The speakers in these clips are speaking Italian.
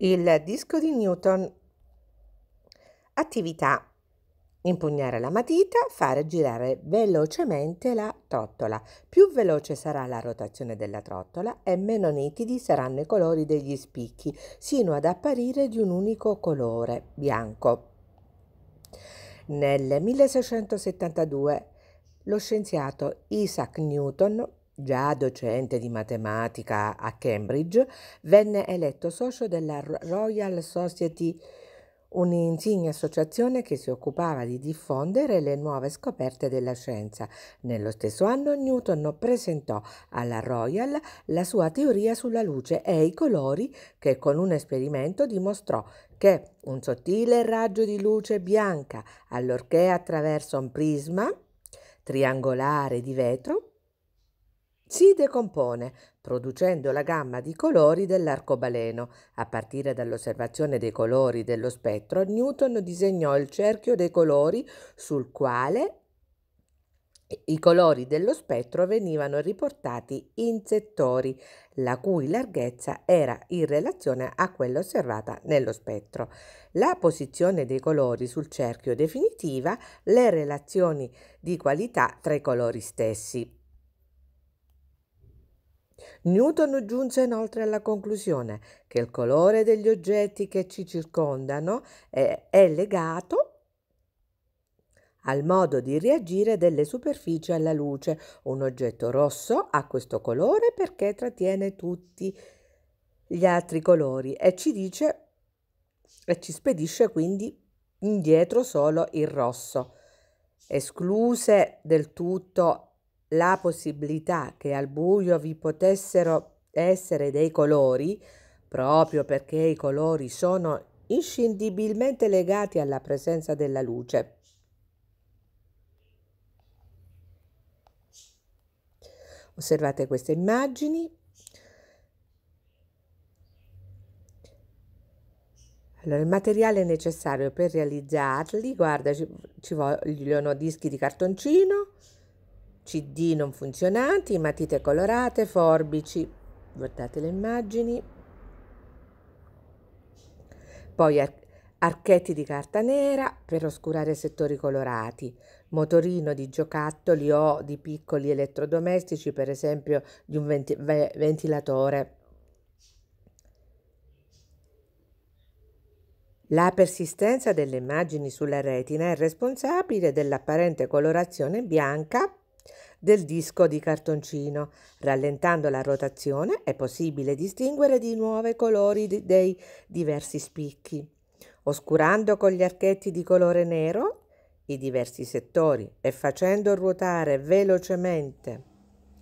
Il disco di Newton. Attività. Impugnare la matita, fare girare velocemente la trottola. Più veloce sarà la rotazione della trottola e meno nitidi saranno i colori degli spicchi, sino ad apparire di un unico colore, bianco. Nel 1672 lo scienziato Isaac Newton Già docente di matematica a Cambridge, venne eletto socio della Royal Society, un'insigne associazione che si occupava di diffondere le nuove scoperte della scienza. Nello stesso anno Newton presentò alla Royal la sua teoria sulla luce e i colori che con un esperimento dimostrò che un sottile raggio di luce bianca, allorché attraverso un prisma triangolare di vetro, si decompone, producendo la gamma di colori dell'arcobaleno. A partire dall'osservazione dei colori dello spettro, Newton disegnò il cerchio dei colori sul quale i colori dello spettro venivano riportati in settori, la cui larghezza era in relazione a quella osservata nello spettro. La posizione dei colori sul cerchio definitiva le relazioni di qualità tra i colori stessi. Newton giunse inoltre alla conclusione che il colore degli oggetti che ci circondano è, è legato al modo di reagire delle superfici alla luce. Un oggetto rosso ha questo colore perché trattiene tutti gli altri colori e ci dice e ci spedisce quindi indietro solo il rosso. Escluse del tutto la possibilità che al buio vi potessero essere dei colori, proprio perché i colori sono inscindibilmente legati alla presenza della luce. Osservate queste immagini. Allora, il materiale necessario per realizzarli, guarda, ci, ci vogliono dischi di cartoncino, CD non funzionanti, matite colorate, forbici. Guardate le immagini. Poi ar- archetti di carta nera per oscurare settori colorati, motorino di giocattoli o di piccoli elettrodomestici, per esempio di un venti- ve- ventilatore. La persistenza delle immagini sulla retina è responsabile dell'apparente colorazione bianca del disco di cartoncino. Rallentando la rotazione è possibile distinguere di nuovo i colori dei diversi spicchi. Oscurando con gli archetti di colore nero i diversi settori e facendo ruotare velocemente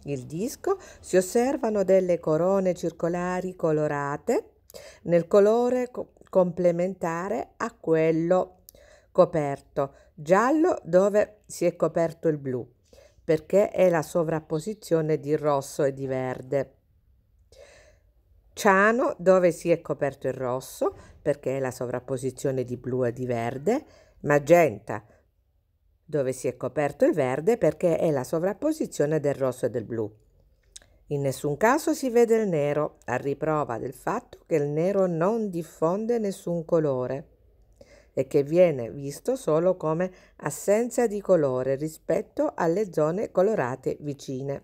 il disco si osservano delle corone circolari colorate nel colore co- complementare a quello coperto, giallo dove si è coperto il blu, perché è la sovrapposizione di rosso e di verde. Ciano dove si è coperto il rosso perché è la sovrapposizione di blu e di verde, magenta dove si è coperto il verde perché è la sovrapposizione del rosso e del blu. In nessun caso si vede il nero, a riprova del fatto che il nero non diffonde nessun colore e che viene visto solo come assenza di colore rispetto alle zone colorate vicine.